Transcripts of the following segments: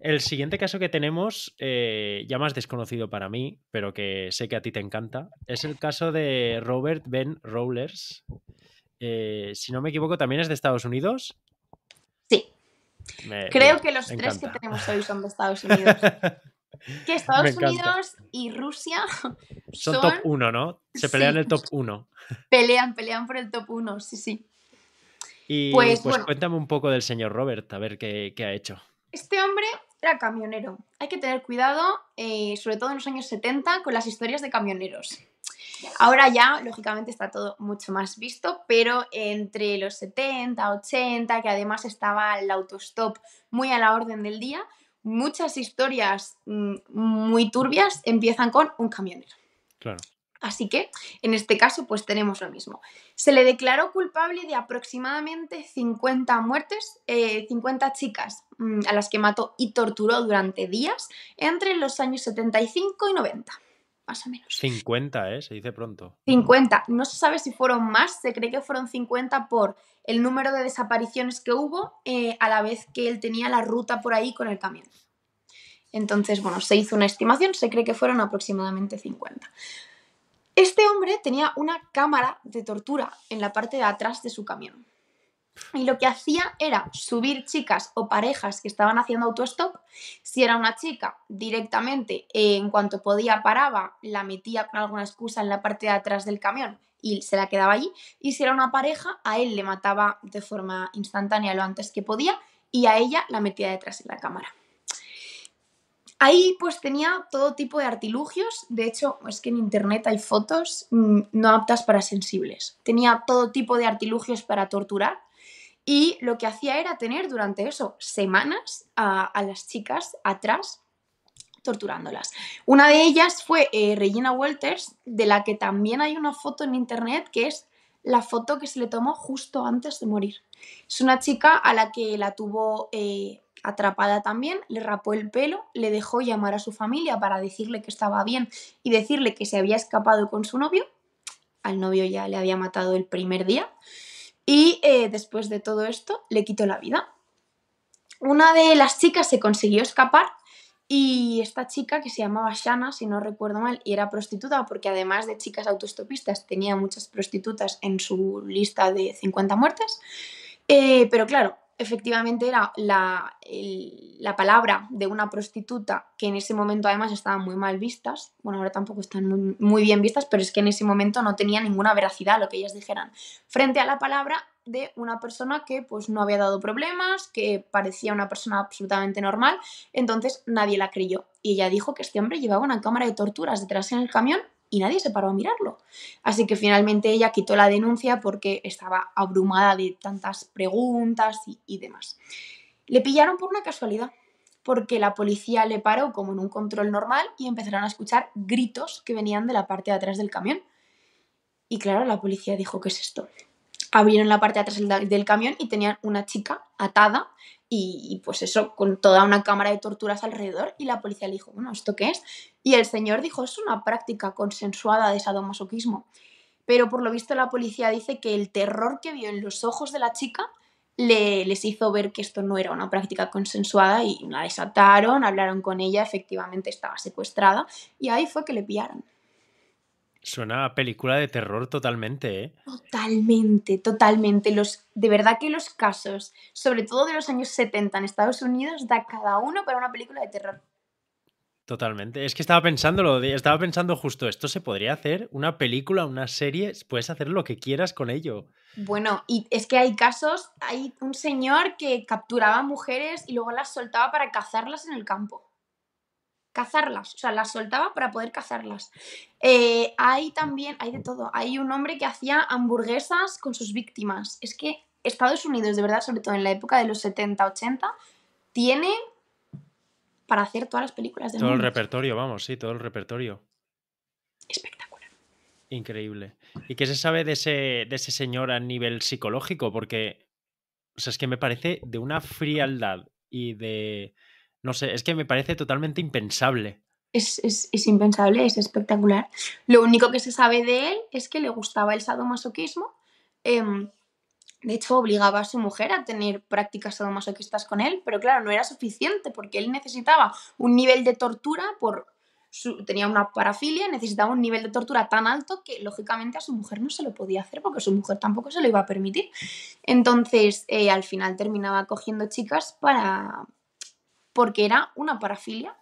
El siguiente caso que tenemos, eh, ya más desconocido para mí, pero que sé que a ti te encanta, es el caso de Robert Ben Rowlers. Eh, si no me equivoco, también es de Estados Unidos. Sí. Creo que los tres que tenemos hoy son de Estados Unidos. que Estados Unidos y Rusia son, top uno, ¿no? Se pelean el top 1. Pelean, pelean por el top 1, sí, sí. Y pues, pues cuéntame un poco del señor Robert, a ver qué ha hecho. Este hombre era camionero. Hay que tener cuidado, eh, sobre todo en los años 70, con las historias de camioneros. Ahora ya, lógicamente, está todo mucho más visto, pero entre los 70, 80, que además estaba el autostop muy a la orden del día, muchas historias mm, muy turbias empiezan con un camionero. Claro. Así que, en este caso, pues tenemos lo mismo. Se le declaró culpable de aproximadamente 50 muertes, 50 eh, chicas mm, a las que mató y torturó durante días entre los años 75 y 90 más o menos. 50, ¿eh? Se dice pronto. 50. No se sabe si fueron más, se cree que fueron 50 por el número de desapariciones que hubo, eh, a la vez que él tenía la ruta por ahí con el camión. Entonces, bueno, se hizo una estimación, se cree que fueron aproximadamente 50. Este hombre tenía una cámara de tortura en la parte de atrás de su camión. Y lo que hacía era subir chicas o parejas que estaban haciendo autostop. Si era una chica, directamente, eh, en cuanto podía, paraba, la metía con alguna excusa en la parte de atrás del camión y se la quedaba allí. Y si era una pareja, a él le mataba de forma instantánea lo antes que podía y a ella la metía detrás en la cámara. Ahí pues tenía todo tipo de artilugios, de hecho es que en internet hay fotos mm, no aptas para sensibles. Tenía todo tipo de artilugios para torturar y lo que hacía era tener durante eso semanas a, las chicas atrás torturándolas. Una de ellas fue eh, Regina Walters, de la que también hay una foto en internet que es la foto que se le tomó justo antes de morir. Es una chica a la que la tuvo eh, atrapada también, le rapó el pelo, le dejó llamar a su familia para decirle que estaba bien y decirle que se había escapado con su novio. Al novio ya le había matado el primer día. Y eh, después de todo esto, le quitó la vida. Una de las chicas se consiguió escapar y esta chica que se llamaba Shana, si no recuerdo mal, y era prostituta, porque además de chicas autostopistas tenía muchas prostitutas en su lista de 50 muertes. Eh, pero claro, efectivamente era la, palabra de una prostituta, que en ese momento además estaban muy mal vistas, bueno, ahora tampoco están muy, bien vistas, pero es que en ese momento no tenía ninguna veracidad lo que ellas dijeran, frente a la palabra de una persona que pues no había dado problemas, que parecía una persona absolutamente normal, entonces nadie la creyó. Y ella dijo que este hombre llevaba una cámara de torturas detrás en el camión y nadie se paró a mirarlo. Así que finalmente ella quitó la denuncia porque estaba abrumada de tantas preguntas y, demás. Le pillaron por una casualidad, porque la policía le paró como en un control normal y empezaron a escuchar gritos que venían de la parte de atrás del camión. Y claro, la policía dijo, ¿qué es esto? Abrieron la parte de atrás del camión y tenían una chica atada y, pues eso, con toda una cámara de torturas alrededor y la policía le dijo, bueno, ¿esto qué es? Y el señor dijo, es una práctica consensuada de sadomasoquismo. Pero por lo visto la policía dice que el terror que vio en los ojos de la chica le, les hizo ver que esto no era una práctica consensuada y la desataron, hablaron con ella, efectivamente estaba secuestrada y ahí fue que le pillaron. Suena a película de terror totalmente, ¿eh? Totalmente, totalmente. Los, de verdad que los casos, sobre todo de los años 70 en Estados Unidos, da cada uno para una película de terror. Totalmente. Es que estaba pensándolo, estaba pensando justo, esto se podría hacer, una película, una serie, puedes hacer lo que quieras con ello. Bueno, y es que hay casos, hay un señor que capturaba mujeres y luego las soltaba para cazarlas en el campo cazarlas, o sea, las soltaba para poder cazarlas. Eh, hay también, hay de todo, hay un hombre que hacía hamburguesas con sus víctimas. Es que Estados Unidos, de verdad, sobre todo en la época de los 70, 80, tiene para hacer todas las películas de Todo el repertorio, vamos, sí, todo el repertorio. Espectacular. Increíble. ¿Y qué se sabe de ese, de ese señor a nivel psicológico? Porque, o sea, es que me parece de una frialdad y de no sé, es que me parece totalmente impensable. Es, impensable, es espectacular. Lo único que se sabe de él es que le gustaba el sadomasoquismo. Em, de hecho, obligaba a su mujer a tener prácticas sadomasoquistas con él, pero claro, no era suficiente porque él necesitaba un nivel de tortura por... tenía una parafilia, necesitaba un nivel de tortura tan alto que lógicamente a su mujer no se lo podía hacer porque su mujer tampoco se lo iba a permitir. Entonces, eh, al final terminaba cogiendo chicas para, porque era una parafilia.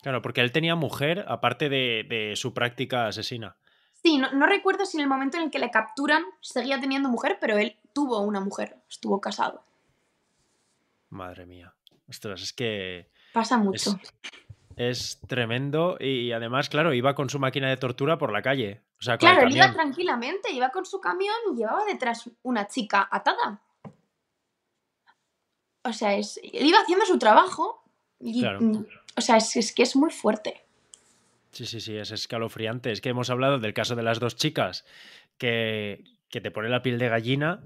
Claro, porque él tenía mujer, aparte de, su práctica asesina. Sí, no, recuerdo si en el momento en el que le capturan seguía teniendo mujer, pero él tuvo una mujer, estuvo casado. Madre mía. Ostras, es que. Pasa mucho. Es, tremendo y además, claro, iba con su máquina de tortura por la calle. O sea, claro, él iba tranquilamente, iba con su camión y llevaba detrás una chica atada o sea, es, él iba haciendo su trabajo y, mm, o sea, es, que es muy fuerte. Sí, sí, sí, es escalofriante. Es que hemos hablado del caso de las dos chicas que, que te pone la piel de gallina,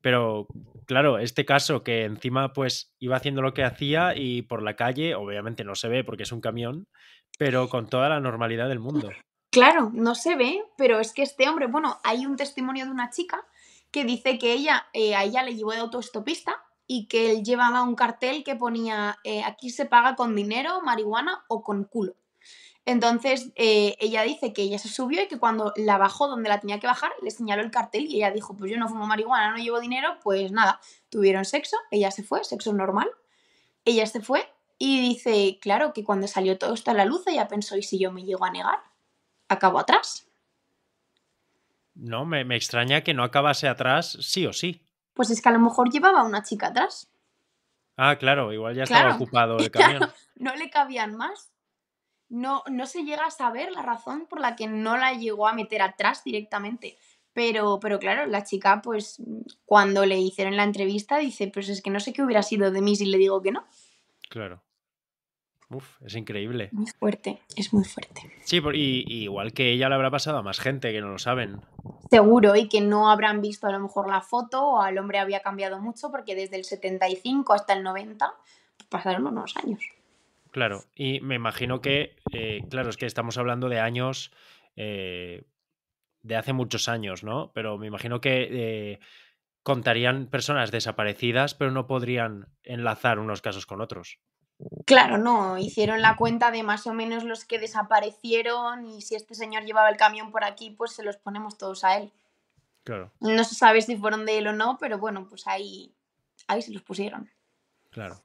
pero claro, este caso que encima pues iba haciendo lo que hacía y por la calle, obviamente no se ve porque es un camión, pero con toda la normalidad del mundo. Claro, no se ve, pero es que este hombre, bueno, hay un testimonio de una chica que dice que ella, eh, a ella le llevó de autoestopista y que él llevaba un cartel que ponía eh, aquí se paga con dinero, marihuana o con culo. Entonces eh, ella dice que ella se subió y que cuando la bajó donde la tenía que bajar, le señaló el cartel y ella dijo, pues yo no fumo marihuana, no llevo dinero, pues nada, tuvieron sexo, ella se fue, sexo normal, ella se fue y dice, claro, que cuando salió todo esto a la luz ella pensó, ¿y si yo me llego a negar? ¿Acabo atrás? No, me, me extraña que no acabase atrás sí o sí. Pues es que a lo mejor llevaba una chica atrás. Ah, claro, igual ya estaba ocupado el camión. no le cabían más. No, no se llega a saber la razón por la que no la llegó a meter atrás directamente. Pero, pero claro, la chica, pues cuando le hicieron la entrevista, dice, pues es que no sé qué hubiera sido de mí si le digo que no. Claro es increíble. Muy fuerte, es muy fuerte. Sí, y, igual que ella le habrá pasado a más gente que no lo saben. Seguro, y que no habrán visto a lo mejor la foto o al hombre había cambiado mucho porque desde el 75 hasta el 90 pues, pasaron unos años. Claro, y me imagino que, eh, claro, es que estamos hablando de años, eh, de hace muchos años, ¿no? Pero me imagino que eh, contarían personas desaparecidas, pero no podrían enlazar unos casos con otros. Claro, no, hicieron la cuenta de más o menos los que desaparecieron y si este señor llevaba el camión por aquí, pues se los ponemos todos a él. Claro. No se sabe si fueron de él o no, pero bueno, pues ahí, ahí se los pusieron. Claro.